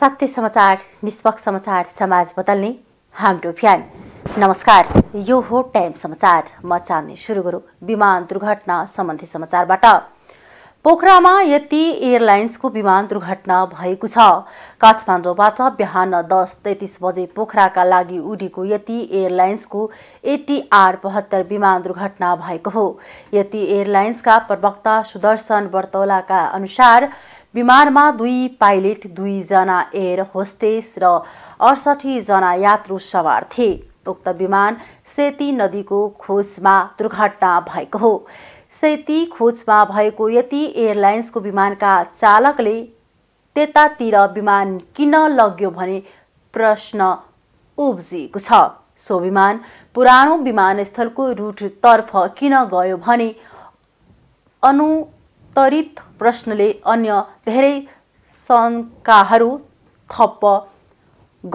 सत्य समाचार निष्पक्ष समाचार समाज बदल्ने हाम्रो अभियान नमस्कार यो हो टाइम समाचार म चाहने सुरु गरौँ विमान दुर्घटना सम्बन्धी समाचारबाट पोखरामा यति एयरलाइन्सको विमान दुर्घटना भएको छ काठमाडौँबाट बिहान दस तेत्तिस बजे पोखराका लागि उडेको यति एयरलाइन्सको एटिआर बहत्तर विमान दुर्घटना भएको हो यति एयरलाइन्सका प्रवक्ता सुदर्शन बर्तौलाका अनुसार विमानमा दुई पाइलट दुईजना एयर होस्टेस र अडसठीजना यात्रु सवार थिए उक्त विमान सेती नदीको खोजमा दुर्घटना भएको हो सेती खोजमा भएको यति एयरलाइन्सको विमानका चालकले त्यतातिर विमान किन लग्यो भने प्रश्न उब्जिएको छ सो विमान पुरानो विमानस्थलको रुटतर्फ किन गयो भने अनु तरित प्रश्नले अन्य धेरै शङ्काहरू थप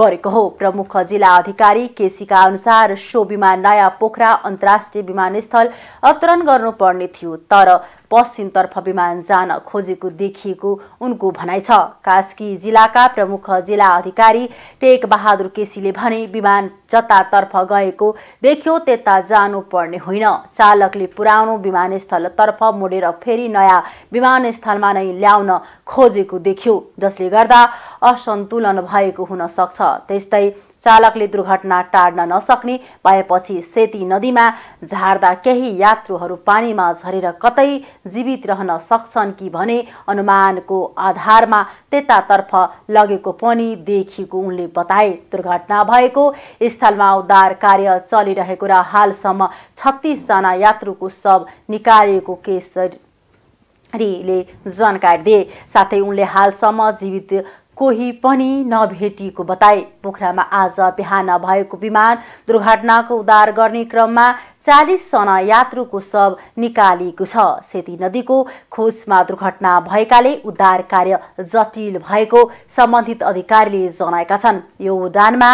गरेको हो प्रमुख जिल्ला अधिकारी केसीका अनुसार सो विमान नयाँ पोखरा अन्तर्राष्ट्रिय विमानस्थल अवतरण गर्नुपर्ने थियो तर पश्चिमतर्फ विमान जान खोजेको देखिएको उनको भनाइ छ कास्की जिल्लाका प्रमुख जिल्ला अधिकारी टेक बहादुर केसीले भने विमान जतातर्फ गएको देख्यो त्यता जानुपर्ने होइन चालकले पुरानो विमानस्थलतर्फ मोडेर फेरि नयाँ विमानस्थलमा नै ल्याउन खोजेको देख्यो जसले गर्दा असन्तुलन भएको हुन सक्छ त्यस्तै चालकले दुर्घटना टाढ्न नसक्ने भएपछि सेती नदीमा झार्दा केही यात्रुहरू पानीमा झरेर कतै जीवित रहन सक्छन् कि भने अनुमानको आधारमा त्यतातर्फ लगेको पनि देखिएको उनले बताए दुर्घटना भएको स्थलमा उद्धार कार्य चलिरहेको र हालसम्म छत्तिसजना यात्रुको शव निकालिएको केस जानकारी दिए साथै उनले हालसम्म जीवित कोही पनि नभेटिएको बताए पोखरामा आज बिहान भएको विमान दुर्घटनाको उद्धार गर्ने क्रममा चालिसजना यात्रुको शव निकालिएको छ सेती नदीको खोजमा दुर्घटना भएकाले उद्धार कार्य जटिल भएको सम्बन्धित अधिकारीले जनाएका छन् यो उडानमा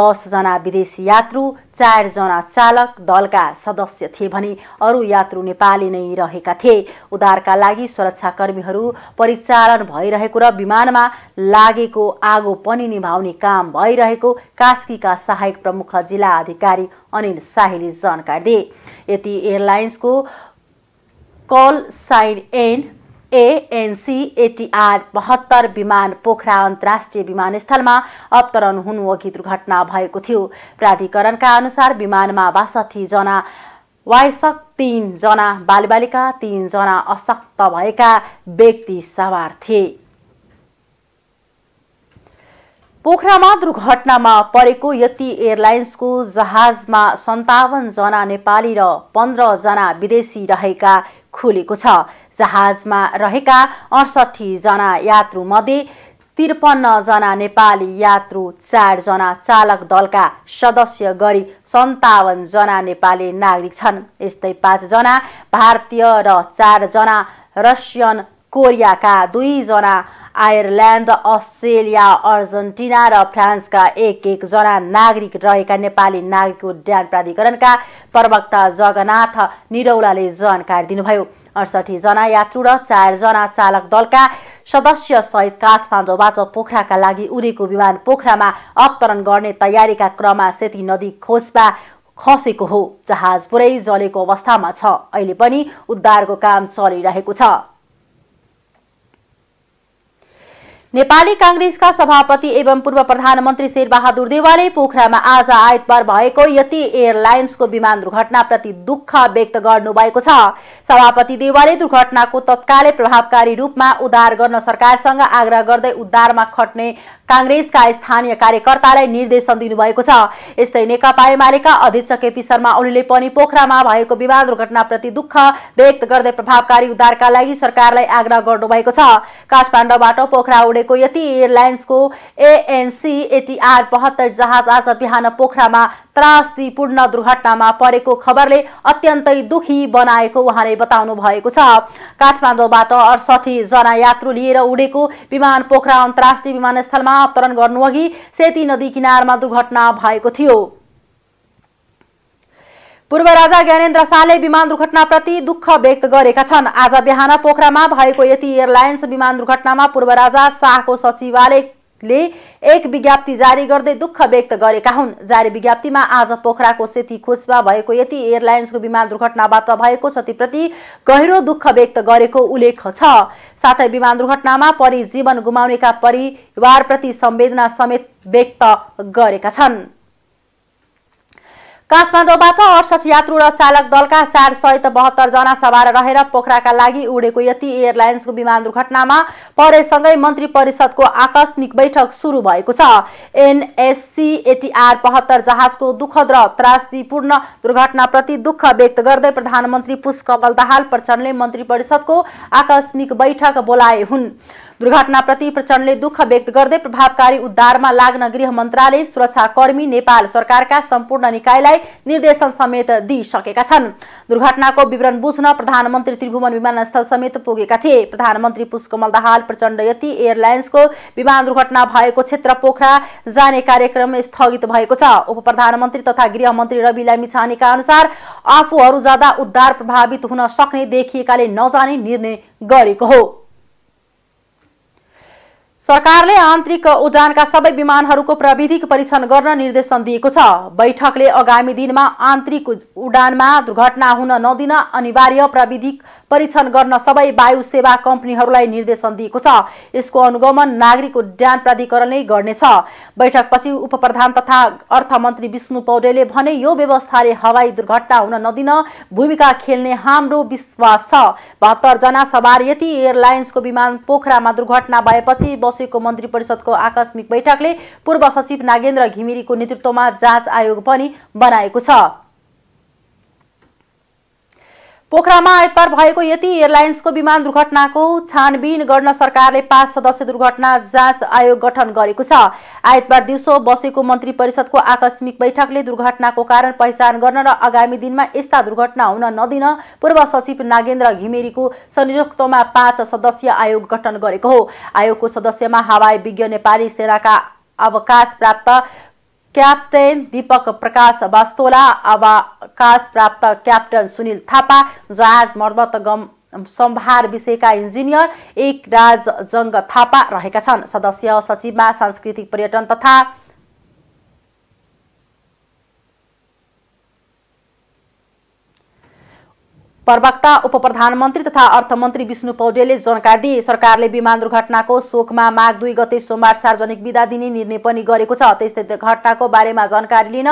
दसजना विदेशी यात्रु चारजना चालक दलका सदस्य थिए भने अरू यात्रु नेपाली नै रहेका थिए उद्धारका लागि सुरक्षाकर्मीहरू परिचालन भइरहेको र विमानमा लागेको आगो पनि निभाउने काम भइरहेको कास्कीका सहायक प्रमुख जिल्ला अधिकारी अनिल शाहीले जानकारी दिए यति एयरलाइन्सको कल साइन एएनसी एटिआर बहत्तर विमान पोखरा अन्तर्राष्ट्रिय विमानस्थलमा अवतरण हुनु अघि दुर्घटना भएको थियो प्राधिकरणका अनुसार विमानमा बासठीजना वायसक तिनजना बालबालिका तिनजना अशक्त भएका व्यक्ति सवार थिए पोखरामा दुर्घटनामा परेको यति एयरलाइन्सको जहाजमा सन्तावनजना नेपाली र पन्ध्रजना विदेशी रहेका खुलेको छ जहाजमा रहेका अडसठीजना यात्रुमध्ये त्रिपन्नजना नेपाली यात्रु चारजना चालक दलका सदस्य गरी सन्तावनजना नेपाली नागरिक छन् यस्तै पाँचजना भारतीय र चारजना रसियन कोरियाका दुईजना आयरल्यान्ड अस्ट्रेलिया अर्जेन्टिना र फ्रान्सका एक एकजना नागरिक रहेका नेपाली नागरिक उड्डयन प्राधिकरणका प्रवक्ता जगन्नाथ निरौलाले जानकारी दिनुभयो अडसठी जना यात्रु र चारजना चालक दलका सदस्य सहित काठमाडौँबाट पोखराका लागि उडेको विमान पोखरामा अवतरण गर्ने तयारीका क्रममा सेती नदी खोजमा खसेको हो जहाज पुरै जलेको अवस्थामा छ अहिले पनि उद्धारको काम चलिरहेको छ नेपाली काङ्ग्रेसका सभापति एवं पूर्व प्रधानमन्त्री शेरबहादुर देवालले पोखरामा आज आइतबार भएको यति एयरलाइन्सको विमान दुर्घटनाप्रति दुःख व्यक्त गर्नुभएको छ सभापति देवालले दुर्घटनाको तत्कालै प्रभावकारी रूपमा उद्धार गर्न सरकारसँग आग्रह गर्दै उद्धारमा खट्ने काङ्ग्रेसका स्थानीय कार्यकर्तालाई निर्देशन दिनुभएको छ यस्तै नेकपा एमालेका अध्यक्ष केपी शर्मा ओलीले पनि पोखरामा भएको विवाद दुर्घटनाप्रति दुःख व्यक्त गर्दै प्रभावकारी उद्धारका लागि सरकारलाई आग्रह गर्नुभएको छ काठमाडौँबाट पोखरा उडेको यति एयरलाइन्सको एएनसी एटिआर बहत्तर जहाज आज बिहान पोखरामा त्रासदीपूर्ण दुर्घटनामा परेको खबरले अत्यन्तै दुखी बनाएको उहाँले बताउनु भएको छ काठमाडौँबाट अडसठी जना यात्रु लिएर उडेको विमान पोखरा अन्तर्राष्ट्रिय विमानस्थलमा अवतरण गर्नुअघि सेती नदी किनारमा दुर्घटना भएको थियो पूर्व राजा ज्ञानेन्द्र शाहले विमान दुर्घटनाप्रति दुःख व्यक्त गरेका छन् आज बिहान पोखरामा भएको यति एयरलाइन्स विमान दुर्घटनामा पूर्व राजा शाहको सचिवालय ले एक विज्ञप्ति जारी गर्दै दुःख व्यक्त गरेका हुन् जारी विज्ञप्तिमा आज पोखराको सेती खोजमा भएको यति एयरलाइन्सको विमान दुर्घटनाबाट भएको क्षतिप्रति गहिरो दुःख व्यक्त गरेको उल्लेख छ साथै विमान दुर्घटनामा परि जीवन गुमाउनेका परिवारप्रति संवेदना समेत व्यक्त गरेका छन् काठमाडौँबाट अडसठ यात्रु र चालक दलका चार सय बहत्तर जना सवार रहेर पोखराका लागि उडेको यति एयरलाइन्सको विमान दुर्घटनामा परेसँगै मन्त्री परिषदको आकस्मिक बैठक सुरु भएको छ एनएससी एटिआर बहत्तर जहाजको दुःखद र त्रासदीपूर्ण दुर्घटनाप्रति दुःख व्यक्त गर्दै प्रधानमन्त्री पुष्कमल दाहाल प्रचण्डले मन्त्री परिषदको आकस्मिक बैठक बोलाए हुन् दुर्घटनाप्रति प्रचण्डले दुःख व्यक्त गर्दै प्रभावकारी उद्धारमा लाग्न गृह मन्त्रालय सुरक्षाकर्मी नेपाल सरकारका सम्पूर्ण निकायलाई निर्देशन समेत दिइसकेका छन् दुर्घटनाको विवरण बुझ्न प्रधानमन्त्री त्रिभुवन विमानस्थल समेत पुगेका थिए प्रधानमन्त्री पुष्कमल दाहाल प्रचण्ड यति एयरलाइन्सको विमान दुर्घटना भएको क्षेत्र पोखरा जाने कार्यक्रम स्थगित भएको छ उप प्रधानमन्त्री तथा गृहमन्त्री रवि लामिछानेका अनुसार आफूहरू जाँदा उद्धार प्रभावित हुन सक्ने देखिएकाले नजाने निर्णय गरेको हो सरकारले आन्तरिक उडानका सबै विमानहरूको प्राविधिक परीक्षण गर्न निर्देशन दिएको छ बैठकले आगामी दिनमा आन्तरिक उडानमा दुर्घटना हुन नदिन अनिवार्य प्राविधिक परीक्षण गर्न सबै वायु सेवा कम्पनीहरूलाई निर्देशन दिएको छ यसको अनुगमन नागरिक उड्डयन प्राधिकरणले गर्नेछ बैठकपछि उपप्रधान तथा अर्थमन्त्री विष्णु पौडेले भने यो व्यवस्थाले हवाई दुर्घटना हुन नदिन भूमिका खेल्ने हाम्रो विश्वास छ बहत्तर जना सवार यति एयरलाइन्सको विमान पोखरामा दुर्घटना भएपछि बसेको मन्त्री परिषदको आकस्मिक बैठकले पूर्व सचिव नागेन्द्र घिमिरीको नेतृत्वमा जाँच आयोग पनि बनाएको छ पोखरामा आइतबार भएको यति एयरलाइन्सको विमान दुर्घटनाको छानबिन गर्न सरकारले पाँच सदस्य दुर्घटना जाँच आयोग गठन गरेको छ आइतबार दिउँसो बसेको मन्त्री परिषदको आकस्मिक बैठकले दुर्घटनाको कारण पहिचान गर्न र आगामी दिनमा यस्ता दुर्घटना हुन नदिन पूर्व सचिव नागेन्द्र घिमिरेको संयुक्तमा पाँच सदस्यीय आयोग गठन गरेको हो आयोगको सदस्यमा हवाई विज्ञ नेपाली सेनाका अवकाश प्राप्त क्याप्टेन दीपक प्रकाश वास्तोला अवकाश प्राप्त क्याप्टन सुनिल थापा जहाज मर्मत गम सम्भार विषयका इन्जिनियर एक राज जङ्ग थापा रहेका छन् सदस्य सचिवमा सांस्कृतिक पर्यटन तथा प्रवक्ता उप प्रधानमन्त्री तथा अर्थमन्त्री विष्णु पौडेलले जानकारी दिए सरकारले विमान दुर्घटनाको शोकमा माघ दुई गते सोमबार सार्वजनिक विदा दिने निर्णय पनि गरेको छ त्यस्तै घटनाको बारेमा जानकारी लिन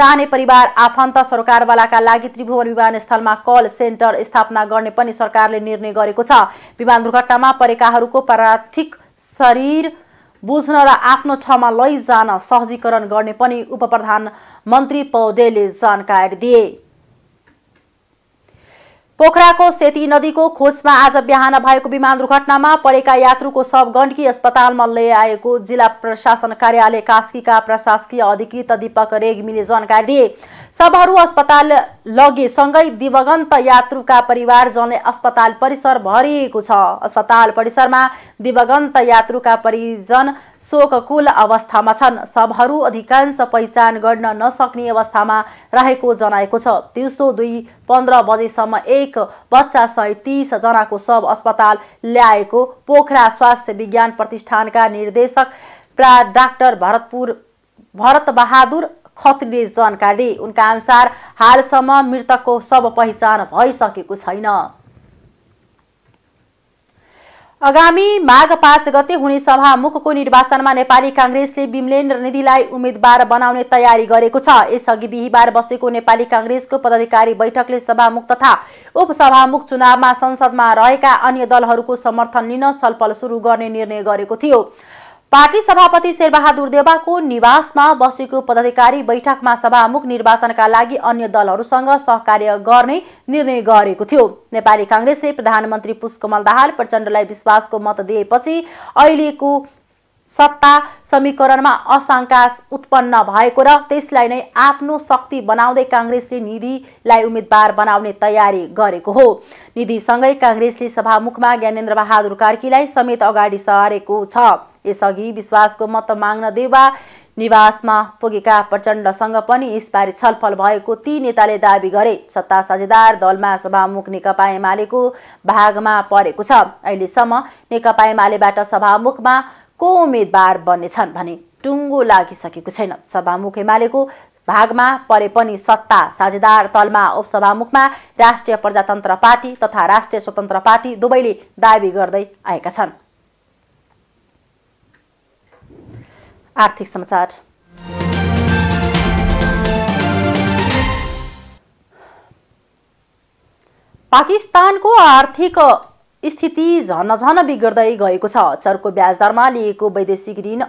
चाहने परिवार आफन्त सरकारवालाका लागि त्रिभुवन विमानस्थलमा कल सेन्टर स्थापना गर्ने पनि सरकारले निर्णय गरेको छ विमान दुर्घटनामा परेकाहरूको पार्थिक शरीर बुझ्न र आफ्नो ठाउँमा लैजान सहजीकरण गर्ने पनि उप प्रधानमन्त्री पौडेलले जानकारी दिए पोखराको सेती नदीको खोजमा आज बिहान भएको विमान दुर्घटनामा परेका यात्रुको सब गण्डकी अस्पतालमा ल्याएको जिल्ला प्रशासन कार्यालय कास्कीका प्रशासकीय अधिकृत दीपक रेग्मीले जानकारी दिए सबहरू अस्पताल लगेसँगै दिवगन्त यात्रुका परिवार जने अस्पताल परिसर भरिएको छ अस्पताल परिसरमा दिवगन्त यात्रुका परिजन शोककुल अवस्थामा छन् सबहरू अधिकांश पहिचान गर्न नसक्ने अवस्थामा रहेको जनाएको छ दिउँसो दुई पन्ध्र बजेसम्म एक बच्चा तिस जनाको शव अस्पताल ल्याएको पोखरा स्वास्थ्य विज्ञान प्रतिष्ठानका निर्देशक प्रा डाक्टर भरतपुर भरत बहादुर खतले जानकारी उनका अनुसार हालसम्म मृतकको सब पहिचान भइसकेको छैन आगामी माघ पाँच गते हुने सभामुखको निर्वाचनमा नेपाली काङ्ग्रेसले विमलेन्द्र निधिलाई उम्मेद्वार बनाउने तयारी गरेको छ यसअघि बिहिबार बसेको नेपाली काङ्ग्रेसको पदाधिकारी बैठकले सभामुख तथा उपसभामुख चुनावमा संसदमा रहेका अन्य दलहरूको समर्थन लिन छलफल सुरु गर्ने निर्णय गरेको थियो पार्टी सभापति शेरबहादुर देवाको निवासमा बसेको पदाधिकारी बैठकमा सभामुख निर्वाचनका लागि अन्य दलहरूसँग सहकार्य गर्ने निर्णय गरेको थियो नेपाली काङ्ग्रेसले प्रधानमन्त्री पुष्पकमल दाहाल प्रचण्डलाई विश्वासको मत दिएपछि अहिलेको सत्ता समीकरणमा अशङ्का उत्पन्न भएको र त्यसलाई नै आफ्नो शक्ति बनाउँदै काङ्ग्रेसले निधिलाई उम्मेद्वार बनाउने तयारी गरेको हो निधिसँगै काङ्ग्रेसले सभामुखमा ज्ञानेन्द्र बहादुर कार्कीलाई समेत अगाडि सारेको छ यसअघि विश्वासको मत माग्न देवा निवासमा पुगेका प्रचण्डसँग पनि यसबारे छलफल भएको ती नेताले दावी गरे सत्ता साझेदार दलमा सभामुख नेकपा एमालेको भागमा परेको छ अहिलेसम्म नेकपा एमालेबाट सभामुखमा को उम्मेद्वार बन्नेछन् भने टुङ्गो लागिसकेको छैन सभामुख एमालेको भागमा परे पनि सत्ता साझेदार तलमा उपसभामुखमा राष्ट्रिय प्रजातन्त्र पार्टी तथा राष्ट्रिय स्वतन्त्र पार्टी दुवैले दावी गर्दै आएका छन् आर्थिक समाचार पाकिस्तानको आर्थिक स्थिति झन झन बिग्रदै गएको छ चर्को ब्याजदरमा लिएको वैदेशिक ऋण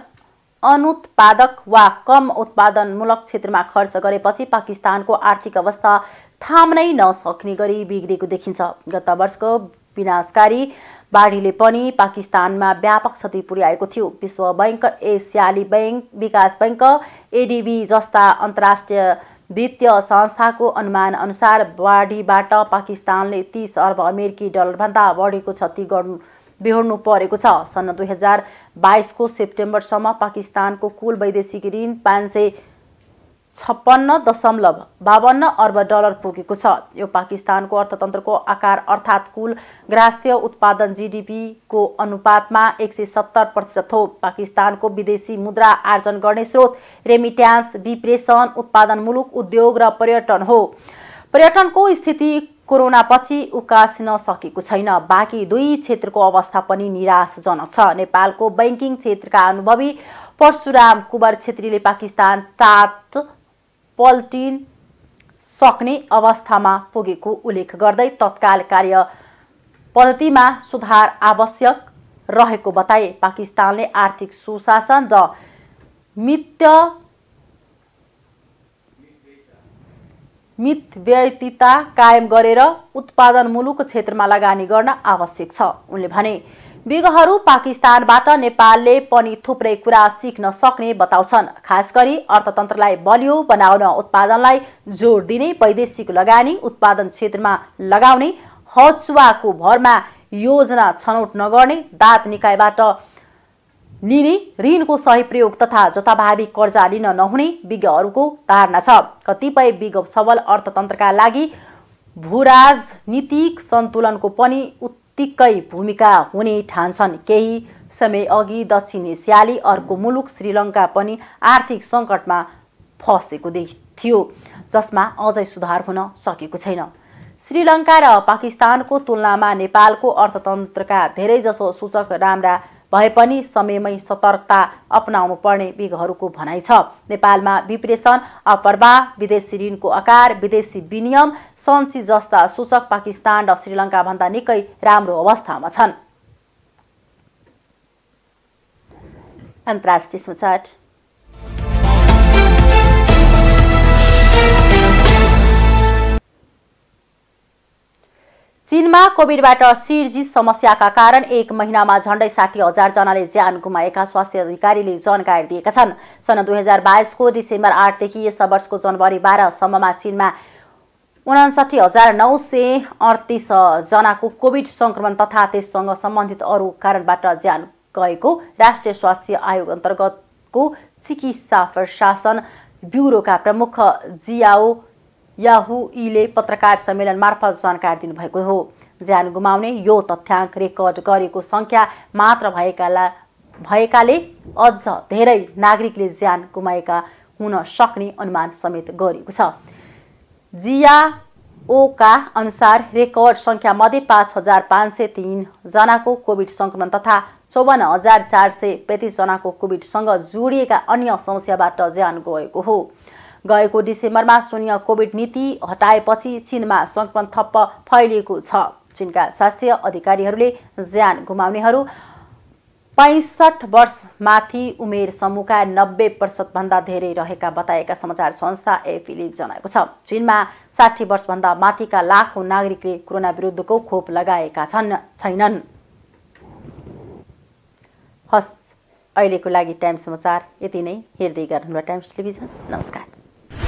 अनुत्पादक वा कम उत्पादनमूलक क्षेत्रमा खर्च गरेपछि पाकिस्तानको आर्थिक अवस्था थाम्नै नसक्ने गरी बिग्रेको देखिन्छ गत वर्षको विनाशकारी बाढीले पनि पाकिस्तानमा व्यापक क्षति पुर्याएको थियो विश्व बैङ्क एसियाली बैङ्क विकास बैङ्क एडिबी जस्ता अन्तर्राष्ट्रिय वित्तीय संस्थाको अनुमान अनुसार बाढीबाट पाकिस्तानले तिस अर्ब अमेरिकी डलरभन्दा बढीको क्षति गर्नु बिहोर्नु परेको छ सन् दुई हजार बाइसको सेप्टेम्बरसम्म पाकिस्तानको कुल वैदेशिक ऋण पाँच सय छप्पन्न दशमलव बावन्न अर्ब डलर पुगेको छ यो पाकिस्तानको अर्थतन्त्रको आकार अर्थात् कुल ग्रास्तीय उत्पादन जिडिपीको अनुपातमा एक सय सत्तर प्रतिशत हो पाकिस्तानको विदेशी मुद्रा आर्जन गर्ने स्रोत रेमिट्यान्स विप्रेषण उत्पादन मुलुक उद्योग र पर्यटन हो पर्यटनको स्थिति कोरोनापछि उकासिन सकेको छैन बाँकी दुई क्षेत्रको अवस्था पनि निराशजनक छ नेपालको बैङ्किङ क्षेत्रका अनुभवी परशुराम कुमार छेत्रीले पाकिस्तान टाट पल्टिन सक्ने अवस्थामा पुगेको उल्लेख गर्दै तत्काल कार्य पद्धतिमा सुधार आवश्यक रहेको बताए पाकिस्तानले आर्थिक सुशासन र मित्य मितव्ययिता कायम गरेर उत्पादन मुलुक क्षेत्रमा लगानी गर्न आवश्यक छ उनले भने विगहरू पाकिस्तानबाट नेपालले पनि थुप्रै कुरा सिक्न सक्ने बताउँछन् खास गरी अर्थतन्त्रलाई बलियो बनाउन उत्पादनलाई जोड दिने वैदेशिक लगानी उत्पादन क्षेत्रमा लगाउने हचुवाको भरमा योजना छनौट नगर्ने दात निकायबाट लिने ऋणको सही प्रयोग तथा जथाभावी कर्जा लिन नहुने विज्ञहरूको धारणा छ कतिपय विज्ञ सबल अर्थतन्त्रका लागि भूराजनीतिक सन्तुलनको पनि उत् तिक्कै भूमिका हुने ठान्छन् केही समय अघि दक्षिण एसियाली अर्को मुलुक श्रीलङ्का पनि आर्थिक सङ्कटमा फसेको थियो जसमा अझै सुधार हुन सकेको छैन श्रीलङ्का र पाकिस्तानको तुलनामा नेपालको अर्थतन्त्रका धेरैजसो सूचक राम्रा भए पनि समयमै सतर्कता अपनाउनु पर्ने विघहरूको भनाइ छ नेपालमा विप्रेषण अपरवाह विदेशी ऋणको आकार विदेशी विनियम सन्ची जस्ता सूचक पाकिस्तान र भन्दा निकै राम्रो अवस्थामा छन् चीनमा कोविडबाट सिर्जित समस्याका कारण एक महिनामा झण्डै साठी हजार जनाले ज्यान गुमाएका स्वास्थ्य अधिकारीले जानकारी दिएका छन् सन् दुई हजार बाइसको डिसेम्बर आठदेखि यस वर्षको जनवरी बाह्रसम्ममा चीनमा उनासठी हजार नौ सय अडतिस जनाको कोभिड सङ्क्रमण तथा त्यससँग सम्बन्धित अरू कारणबाट ज्यान गएको राष्ट्रिय स्वास्थ्य आयोग अन्तर्गतको चिकित्सा प्रशासन ब्युरोका प्रमुख जियाओ याहुईले पत्रकार सम्मेलन मार्फत जानकारी दिनुभएको हो ज्यान गुमाउने यो तथ्याङ्क रेकर्ड गरेको सङ्ख्या मात्र भएकाला भएकाले अझ धेरै नागरिकले ज्यान गुमाएका हुन सक्ने अनुमान समेत गरिएको छ जिया ओका अनुसार रेकर्ड सङ्ख्यामध्ये पाँच हजार पाँच सय तिनजनाको कोभिड सङ्क्रमण तथा चौवन्न हजार चार सय पैँतिसजनाको कोभिडसँग जोडिएका अन्य समस्याबाट ज्यान गएको हो गएको डिसेम्बरमा शून्य कोभिड नीति हटाएपछि चीनमा सङ्क्रमण थप्प फैलिएको छ चीनका स्वास्थ्य अधिकारीहरूले ज्यान गुमाउनेहरू पैँसठ वर्षमाथि उमेर समूहका नब्बे प्रतिशतभन्दा धेरै रहेका बताएका समाचार संस्था एपीले जनाएको छ चीनमा साठी वर्षभन्दा माथिका लाखौँ नागरिकले कोरोना विरुद्धको खोप लगाएका छन् छैनन् हस् अहिलेको लागि टाइम समाचार यति नै हेर्दै गर्नु टाइम्स टेलिभिजन नमस्कार